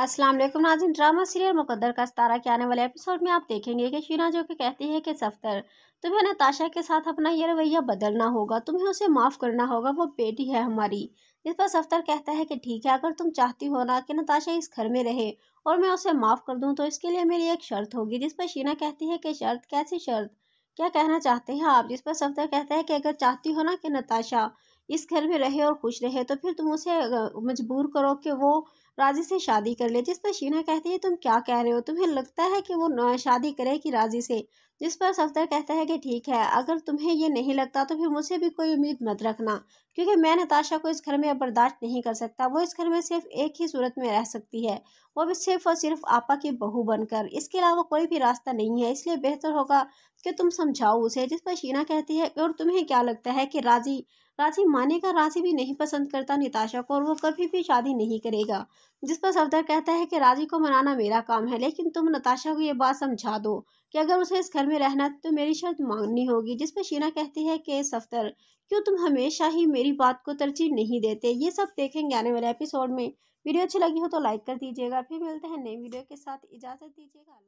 अस्सलाम वालेकुम नाजिन drama serial मुकद्दर का सतारा के आने वाले एपिसोड में आप देखेंगे कि शीना जो कि कहती है कि सफ्तर तुम्हें नताशा के साथ अपना ये रवैया बदलना होगा तुम्हें उसे माफ़ करना होगा वो बेटी है हमारी इस पर सफ्तर कहता है कि ठीक है अगर तुम चाहती हो ना कि नताशा इस घर में रहे और मैं उसे माफ़ कर दूँ तो इसके लिए मेरी एक शर्त होगी जिस पर शीना कहती है कि शर्त कैसी शर्त क्या कहना चाहते हैं आप जिस पर सफ्तर कहता है कि अगर चाहती हो ना कि नताशा इस घर में रहे और खुश रहे तो फिर तुम उसे मजबूर करो कि वो राजी से शादी कर ले जिस पर शीना कहती है तुम क्या कह रहे हो तुम्हें लगता है कि वो शादी करेगी राजी से जिस पर सफदर कहता है कि ठीक है अगर तुम्हें ये नहीं लगता तो फिर मुझसे भी कोई उम्मीद मत रखना क्योंकि मैं नताशा को इस घर में बर्दाश्त नहीं कर सकता वो इस घर में सिर्फ एक ही सूरत में रह सकती है वो भी सिर्फ और सिर्फ आपा की बहू बनकर इसके अलावा कोई भी रास्ता नहीं है इसलिए बेहतर होगा कि तुम समझाओ उसे जिस पर शीना कहती है और तुम्हें क्या लगता है कि राजी राजी मानेगा राजी भी नहीं पसंद करता निताशा को और वो कभी भी शादी नहीं करेगा जिस पर सफदर कहता है कि राजी को मनाना मेरा काम है लेकिन तुम नताशा को ये बात समझा दो कि अगर उसे इस घर में रहना तो मेरी शर्त मांगनी होगी जिस पर शीना कहती है कि सफदर क्यों तुम हमेशा ही मेरी बात को तरजीह नहीं देते ये सब देखेंगे आने वाले एपिसोड में वीडियो अच्छी लगी हो तो लाइक कर दीजिएगा फिर मिलते हैं नई वीडियो के साथ इजाज़त दीजिएगा